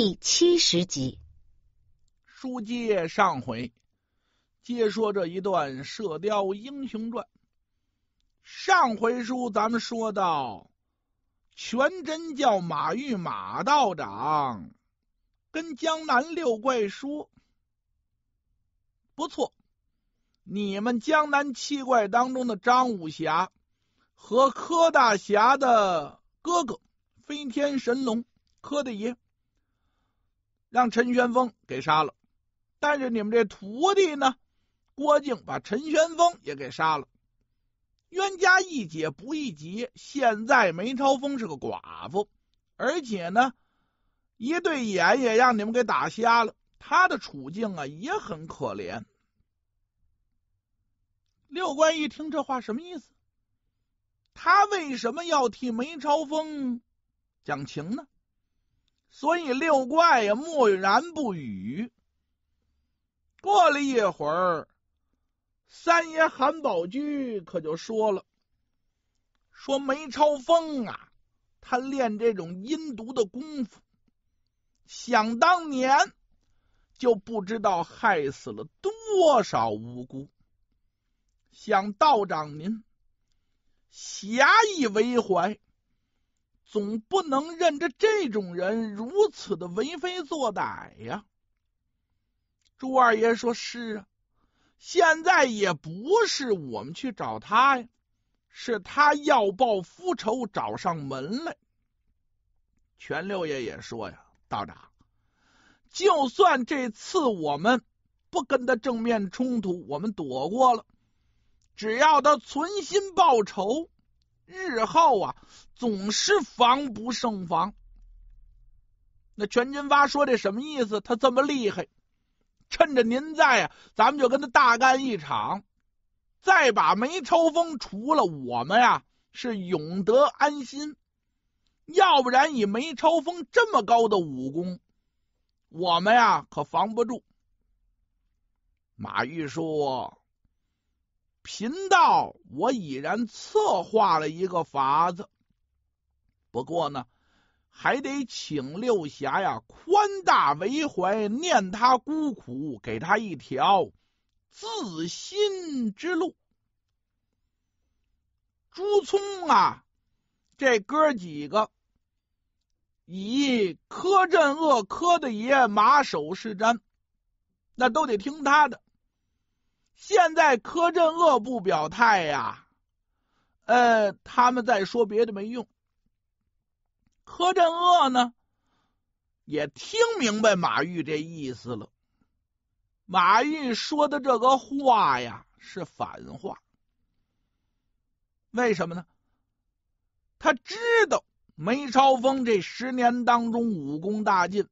第七十集，书接上回，接说这一段《射雕英雄传》。上回书咱们说到，全真教马玉马道长跟江南六怪说：“不错，你们江南七怪当中的张武侠和柯大侠的哥哥飞天神龙柯大爷。”让陈玄风给杀了，但是你们这徒弟呢？郭靖把陈玄风也给杀了。冤家宜解不宜结。现在梅超风是个寡妇，而且呢，一对眼也让你们给打瞎了。他的处境啊也很可怜。六官一听这话什么意思？他为什么要替梅超风讲情呢？所以六怪呀默然不语。过了一会儿，三爷韩宝驹可就说了：“说梅超风啊，他练这种阴毒的功夫，想当年就不知道害死了多少无辜。想道长您侠义为怀。”总不能任着这种人如此的为非作歹呀！朱二爷说：“是啊，现在也不是我们去找他呀，是他要报夫仇找上门来。”全六爷也说：“呀，道长，就算这次我们不跟他正面冲突，我们躲过了，只要他存心报仇。”日后啊，总是防不胜防。那全金发说这什么意思？他这么厉害，趁着您在呀，咱们就跟他大干一场，再把梅超风除了，我们呀是永得安心。要不然以梅超风这么高的武功，我们呀可防不住。马玉说。贫道我已然策划了一个法子，不过呢，还得请六侠呀宽大为怀，念他孤苦，给他一条自新之路。朱聪啊，这哥几个以柯镇恶柯大爷马首是瞻，那都得听他的。现在柯镇恶不表态呀，呃，他们在说别的没用。柯镇恶呢，也听明白马玉这意思了。马玉说的这个话呀，是反话。为什么呢？他知道梅超风这十年当中武功大进。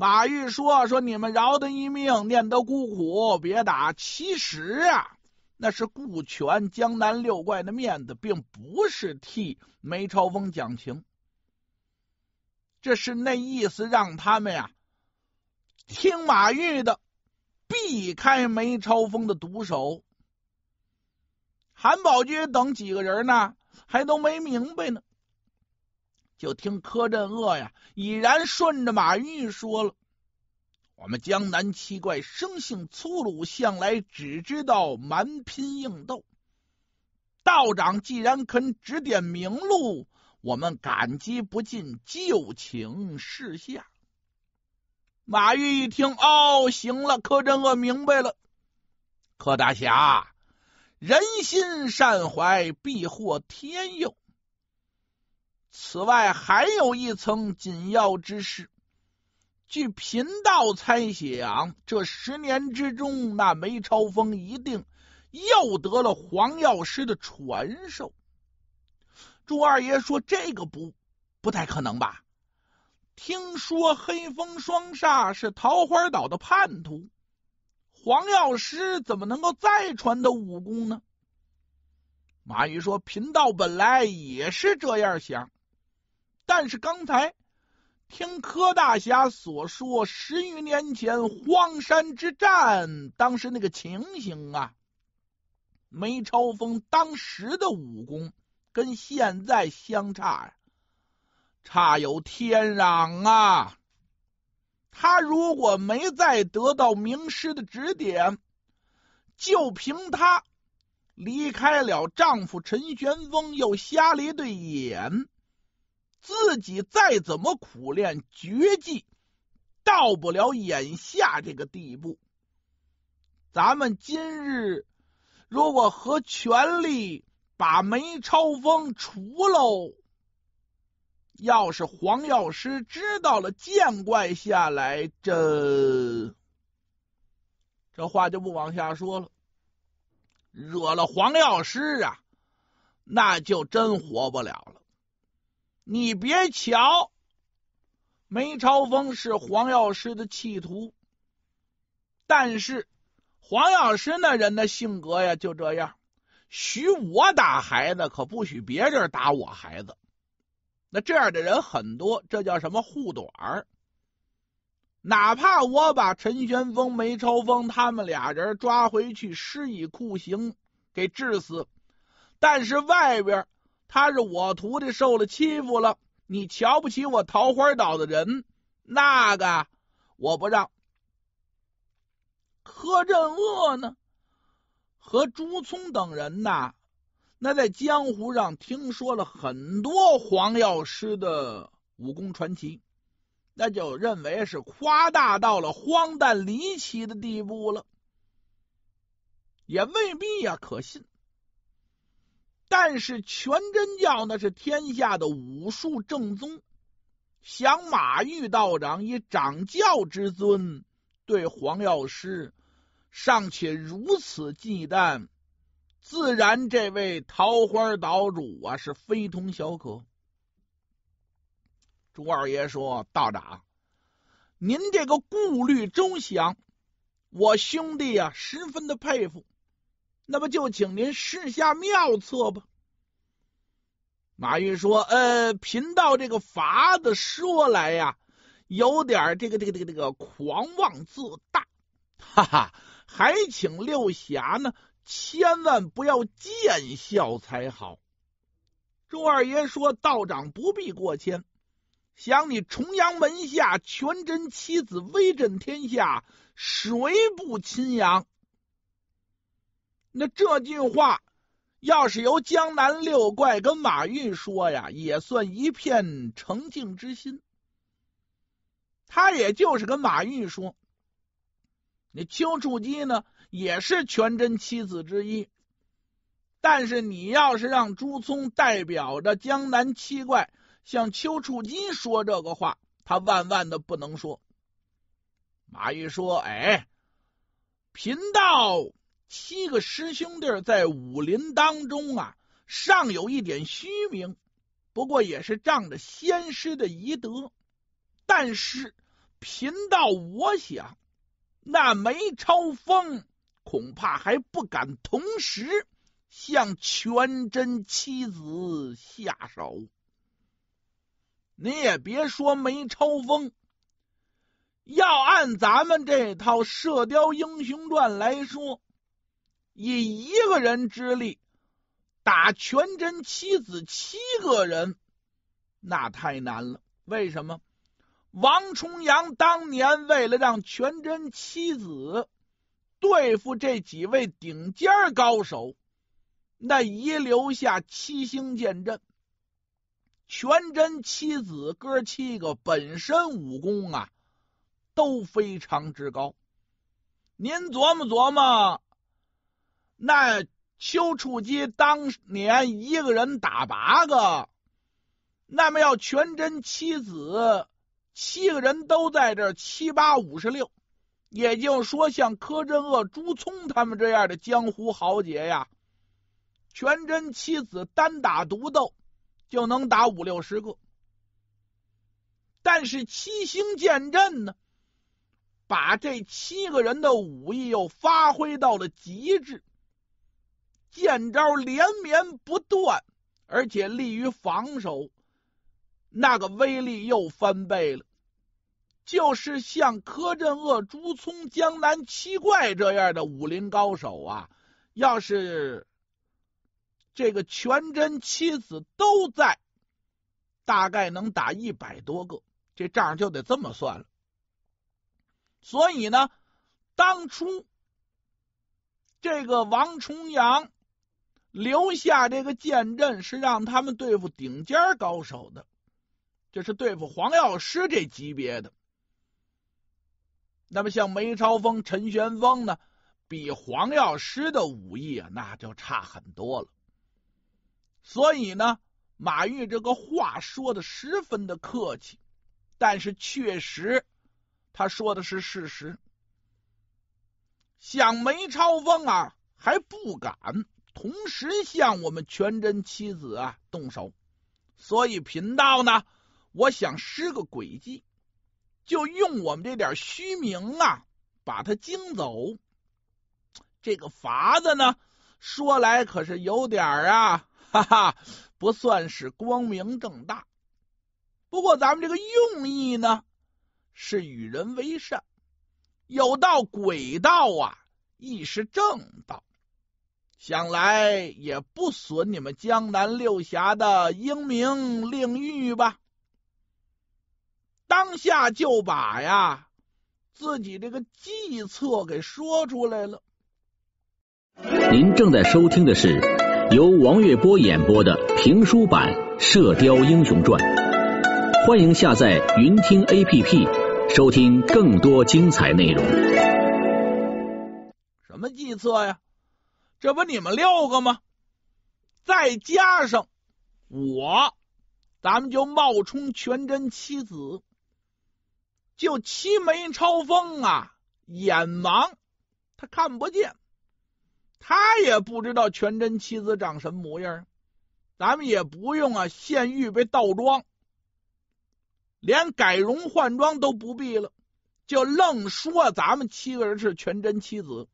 马玉说：“说你们饶他一命，念得孤苦，别打。其实啊，那是顾全江南六怪的面子，并不是替梅超风讲情。这是那意思，让他们呀听马玉的，避开梅超风的毒手。”韩宝驹等几个人呢，还都没明白呢。就听柯震恶呀，已然顺着马玉说了：“我们江南七怪生性粗鲁，向来只知道蛮拼硬斗。道长既然肯指点明路，我们感激不尽，就请示下。”马玉一听，哦，行了，柯震恶明白了，柯大侠人心善怀，必获天佑。此外，还有一层紧要之事。据贫道猜想，这十年之中，那梅超风一定又得了黄药师的传授。朱二爷说：“这个不不太可能吧？听说黑风双煞是桃花岛的叛徒，黄药师怎么能够再传他武功呢？”马宇说：“贫道本来也是这样想。”但是刚才听柯大侠所说，十余年前荒山之战，当时那个情形啊，梅超风当时的武功跟现在相差差有天壤啊！他如果没再得到名师的指点，就凭他离开了丈夫陈玄风，又瞎了一对眼。自己再怎么苦练绝技，到不了眼下这个地步。咱们今日如果和权力把梅超风除喽，要是黄药师知道了，见怪下来，这这话就不往下说了。惹了黄药师啊，那就真活不了了。你别瞧，梅超风是黄药师的弃徒，但是黄药师那人的性格呀就这样，许我打孩子，可不许别人打我孩子。那这样的人很多，这叫什么护短儿？哪怕我把陈玄风、梅超风他们俩人抓回去施以酷刑，给治死，但是外边。他是我徒弟，受了欺负了，你瞧不起我桃花岛的人，那个我不让。柯镇恶呢，和朱聪等人呐，那在江湖上听说了很多黄药师的武功传奇，那就认为是夸大到了荒诞离奇的地步了，也未必呀可信。但是全真教那是天下的武术正宗，想马玉道长以掌教之尊对黄药师尚且如此忌惮，自然这位桃花岛主啊是非同小可。朱二爷说道长，您这个顾虑周详，我兄弟啊十分的佩服，那么就请您试下妙策吧。马云说：“呃，贫道这个法子说来呀，有点这个这个这个这个狂妄自大，哈哈，还请六侠呢，千万不要见笑才好。”周二爷说道：“长不必过谦，想你重阳门下全真七子，威震天下，谁不亲扬？”那这句话。要是由江南六怪跟马玉说呀，也算一片诚敬之心。他也就是跟马玉说。那丘处机呢，也是全真七子之一。但是你要是让朱聪代表着江南七怪向丘处机说这个话，他万万的不能说。马玉说：“哎，贫道。”七个师兄弟在武林当中啊，尚有一点虚名，不过也是仗着先师的遗德。但是贫道我想，那梅超风恐怕还不敢同时向全真七子下手。你也别说梅超风，要按咱们这套《射雕英雄传》来说。以一个人之力打全真七子七个人，那太难了。为什么？王重阳当年为了让全真七子对付这几位顶尖高手，那遗留下七星剑阵。全真七子哥七个本身武功啊都非常之高，您琢磨琢磨。那丘处机当年一个人打八个，那么要全真七子七个人都在这七八五十六，也就是说，像柯镇恶、朱聪他们这样的江湖豪杰呀，全真七子单打独斗就能打五六十个。但是七星剑阵呢，把这七个人的武艺又发挥到了极致。剑招连绵不断，而且利于防守，那个威力又翻倍了。就是像柯镇恶、朱聪、江南七怪这样的武林高手啊，要是这个全真七子都在，大概能打一百多个。这账就得这么算了。所以呢，当初这个王重阳。留下这个剑阵是让他们对付顶尖高手的，就是对付黄药师这级别的。那么像梅超风、陈玄风呢，比黄药师的武艺啊，那就差很多了。所以呢，马玉这个话说的十分的客气，但是确实他说的是事实。像梅超风啊，还不敢。同时向我们全真七子啊动手，所以贫道呢，我想施个诡计，就用我们这点虚名啊，把他惊走。这个法子呢，说来可是有点啊，哈哈，不算是光明正大。不过咱们这个用意呢，是与人为善，有道诡道啊，亦是正道。想来也不损你们江南六侠的英名令誉吧。当下就把呀自己这个计策给说出来了。您正在收听的是由王玥波演播的评书版《射雕英雄传》，欢迎下载云听 APP 收听更多精彩内容。什么计策呀？这不你们六个吗？再加上我，咱们就冒充全真七子。就七眉超风啊，眼盲，他看不见，他也不知道全真七子长什么模样，咱们也不用啊现预备倒装，连改容换装都不必了，就愣说咱们七个人是全真七子。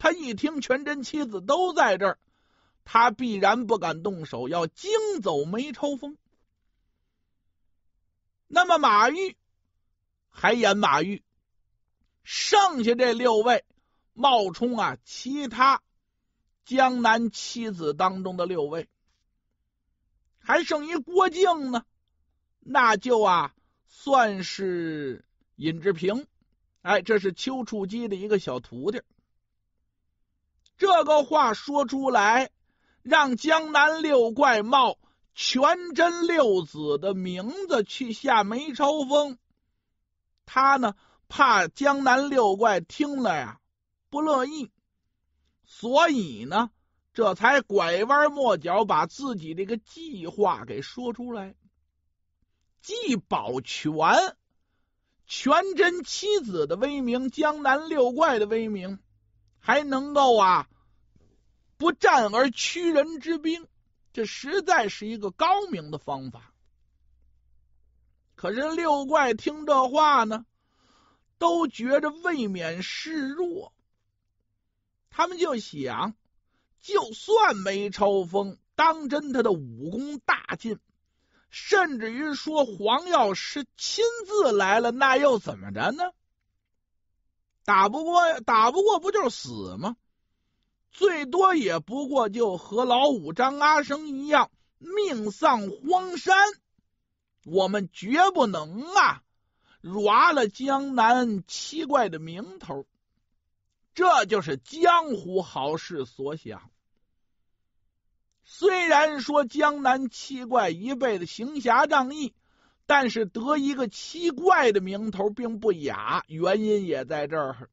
他一听全真七子都在这儿，他必然不敢动手，要惊走梅超风。那么马玉还演马玉，剩下这六位冒充啊其他江南七子当中的六位，还剩一郭靖呢，那就啊算是尹志平，哎，这是丘处机的一个小徒弟。这个话说出来，让江南六怪冒全真六子的名字去下梅超风。他呢，怕江南六怪听了呀不乐意，所以呢，这才拐弯抹角把自己这个计划给说出来，既保全全真七子的威名，江南六怪的威名，还能够啊。不战而屈人之兵，这实在是一个高明的方法。可是六怪听这话呢，都觉着未免示弱。他们就想，就算梅超风当真他的武功大进，甚至于说黄药师亲自来了，那又怎么着呢？打不过呀，打不过不就是死吗？最多也不过就和老五张阿生一样，命丧荒山。我们绝不能啊，辱了江南七怪的名头。这就是江湖豪士所想。虽然说江南七怪一辈子行侠仗义，但是得一个七怪的名头并不雅，原因也在这儿，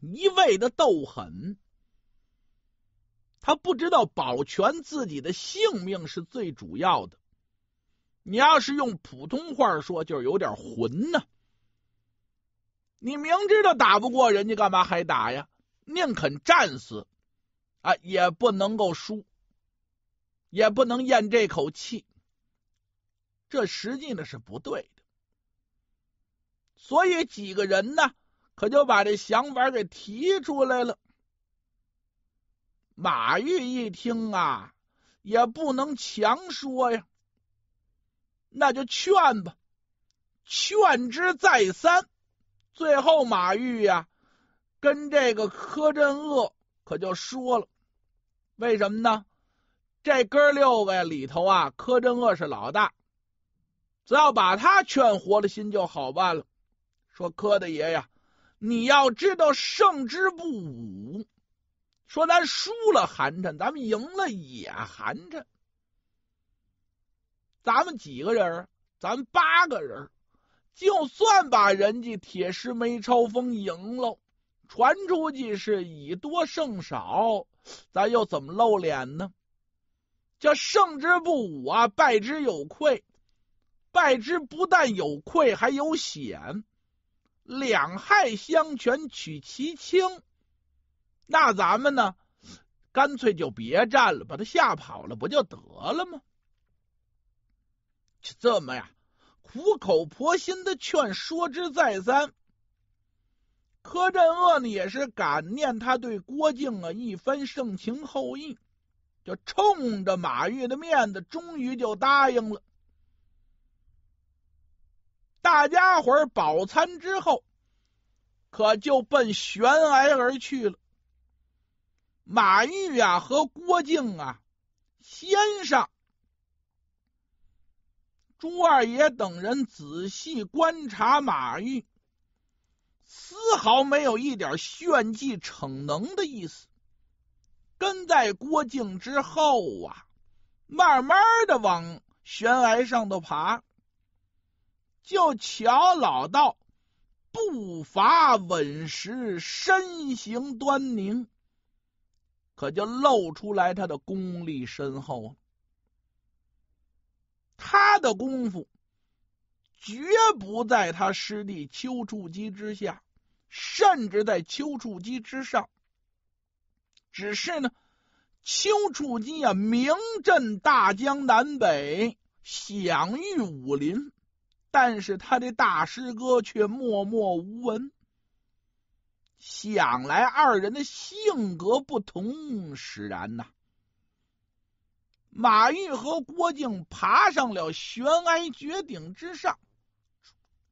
一味的斗狠。他不知道保全自己的性命是最主要的。你要是用普通话说，就是有点混呢。你明知道打不过人家，干嘛还打呀？宁肯战死啊，也不能够输，也不能咽这口气。这实际呢是不对的。所以几个人呢，可就把这想法给提出来了。马玉一听啊，也不能强说呀，那就劝吧，劝之再三，最后马玉呀，跟这个柯镇恶可就说了，为什么呢？这哥儿六个里头啊，柯镇恶是老大，只要把他劝活了心就好办了。说柯大爷呀，你要知道胜之不武。说咱输了寒碜，咱们赢了也寒碜。咱们几个人，咱八个人，就算把人家铁石梅超风赢了，传出去是以多胜少，咱又怎么露脸呢？叫胜之不武啊，败之有愧，败之不但有愧，还有险，两害相权取其轻。那咱们呢？干脆就别战了，把他吓跑了不就得了吗？这么呀，苦口婆心的劝说之再三，柯镇恶呢也是感念他对郭靖啊一番盛情厚意，就冲着马玉的面子，终于就答应了。大家伙饱餐之后，可就奔悬崖而去了。马玉啊，和郭靖啊，先上。朱二爷等人仔细观察马玉，丝毫没有一点炫技逞能的意思，跟在郭靖之后啊，慢慢的往悬崖上头爬。就乔老道步伐稳实，身形端凝。可就露出来他的功力深厚了。他的功夫绝不在他师弟丘处机之下，甚至在丘处机之上。只是呢，丘处机啊，名震大江南北，享誉武林，但是他的大师哥却默默无闻。想来二人的性格不同使然呐。马玉和郭靖爬上了悬崖绝顶之上，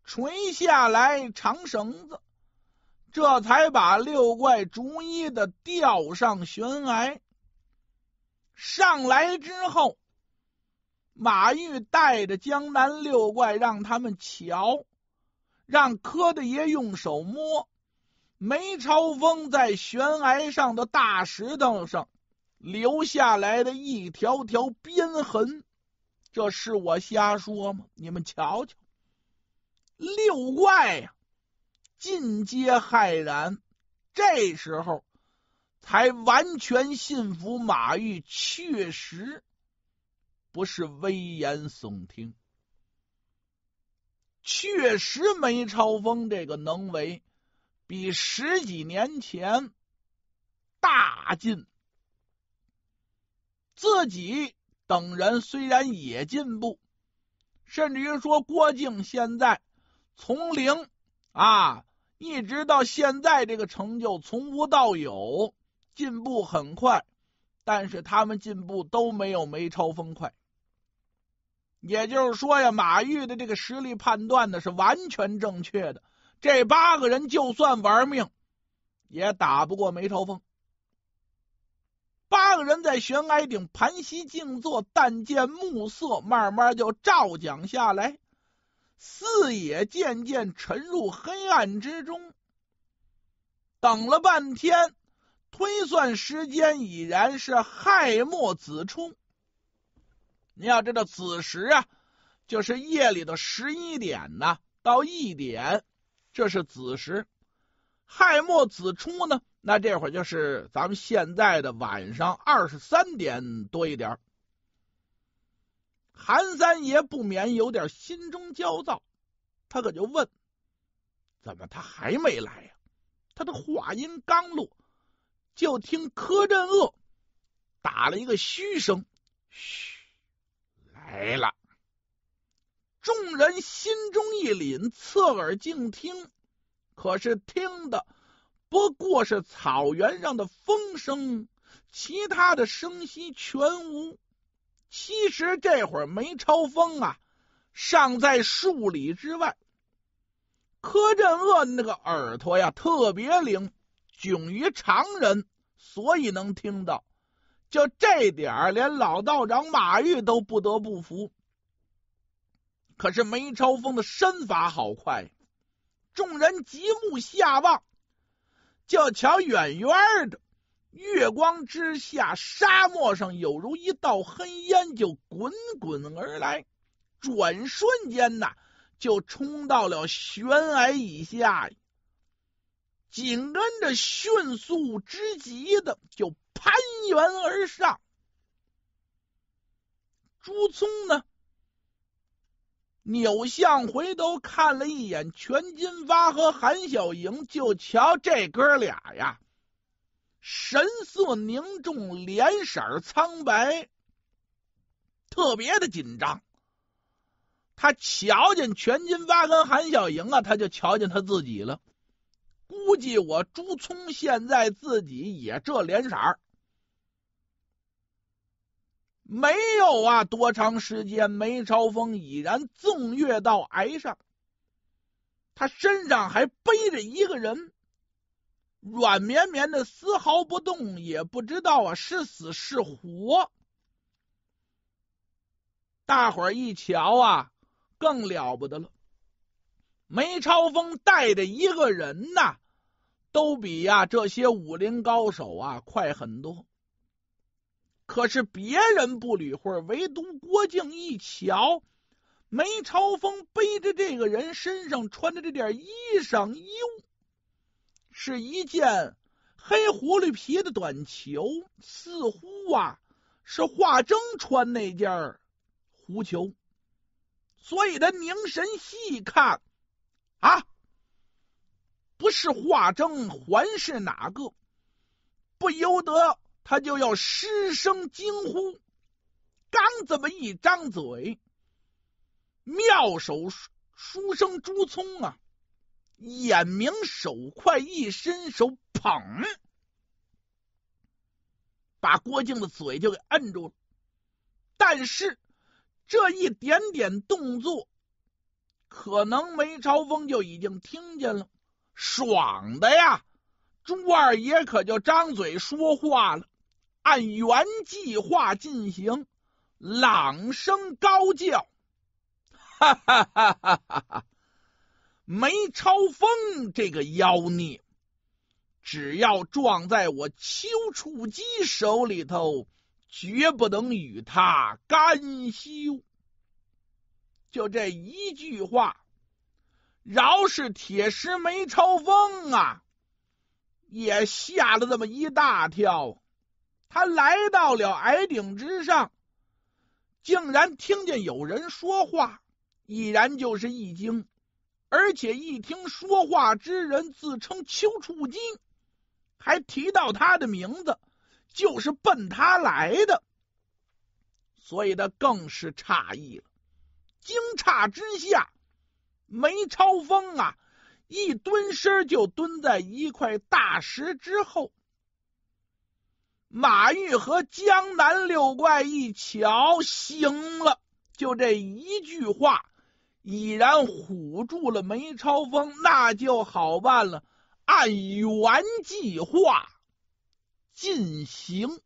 垂下来长绳子，这才把六怪逐一的吊上悬崖。上来之后，马玉带着江南六怪让他们瞧，让柯大爷用手摸。梅超风在悬崖上的大石头上留下来的一条条鞭痕，这是我瞎说吗？你们瞧瞧，六怪呀，尽皆骇然。这时候才完全信服马玉确实不是危言耸听，确实梅超风这个能为。比十几年前大进，自己等人虽然也进步，甚至于说郭靖现在从零啊一直到现在这个成就从无到有进步很快，但是他们进步都没有梅超风快。也就是说呀，马玉的这个实力判断的是完全正确的。这八个人就算玩命，也打不过梅超风。八个人在悬崖顶盘膝静坐，但见暮色慢慢就照将下来，四野渐渐沉入黑暗之中。等了半天，推算时间已然是亥末子冲。你要知道子时啊，就是夜里的十一点呢到一点。这是子时，亥末子初呢？那这会儿就是咱们现在的晚上二十三点多一点儿。韩三爷不免有点心中焦躁，他可就问：“怎么他还没来呀？”他的话音刚落，就听柯震恶打了一个嘘声：“嘘，来了。”众人心中一凛，侧耳静听，可是听的不过是草原上的风声，其他的声息全无。其实这会儿梅超风啊，尚在数里之外。柯镇恶那个耳朵呀，特别灵，迥于常人，所以能听到。就这点儿，连老道长马玉都不得不服。可是梅超风的身法好快，众人极目下望，就瞧远远的月光之下，沙漠上有如一道黑烟就滚滚而来，转瞬间呐，就冲到了悬崖以下，紧跟着迅速之极的就攀援而上，朱聪呢？扭向回头看了一眼全金发和韩小莹，就瞧这哥俩呀，神色凝重，脸色苍白，特别的紧张。他瞧见全金发跟韩小莹啊，他就瞧见他自己了。估计我朱聪现在自己也这脸色儿。没有啊！多长时间？梅超风已然纵跃到崖上，他身上还背着一个人，软绵绵的，丝毫不动，也不知道啊是死是活。大伙儿一瞧啊，更了不得了。梅超风带着一个人呐，都比呀这些武林高手啊快很多。可是别人不理会，唯独郭靖一瞧，梅超风背着这个人，身上穿的这件衣裳，哟，是一件黑狐狸皮的短裘，似乎啊是华筝穿那件狐裘，所以他凝神细看啊，不是华筝，还是哪个？不由得。他就要失声惊呼，刚这么一张嘴，妙手书书生朱聪啊，眼明手快，一伸手捧，把郭靖的嘴就给摁住了。但是这一点点动作，可能梅超风就已经听见了，爽的呀！朱二爷可就张嘴说话了。按原计划进行，朗声高叫：“哈哈哈！哈哈哈！梅超风这个妖孽，只要撞在我丘处机手里头，绝不能与他干休。”就这一句话，饶是铁石梅超风啊，也吓了这么一大跳。他来到了矮顶之上，竟然听见有人说话，已然就是易经，而且一听说话之人自称丘处机，还提到他的名字，就是奔他来的，所以他更是诧异了。惊诧之下，梅超风啊，一蹲身就蹲在一块大石之后。马玉和江南六怪一瞧，行了，就这一句话，已然唬住了梅超风，那就好办了，按原计划进行。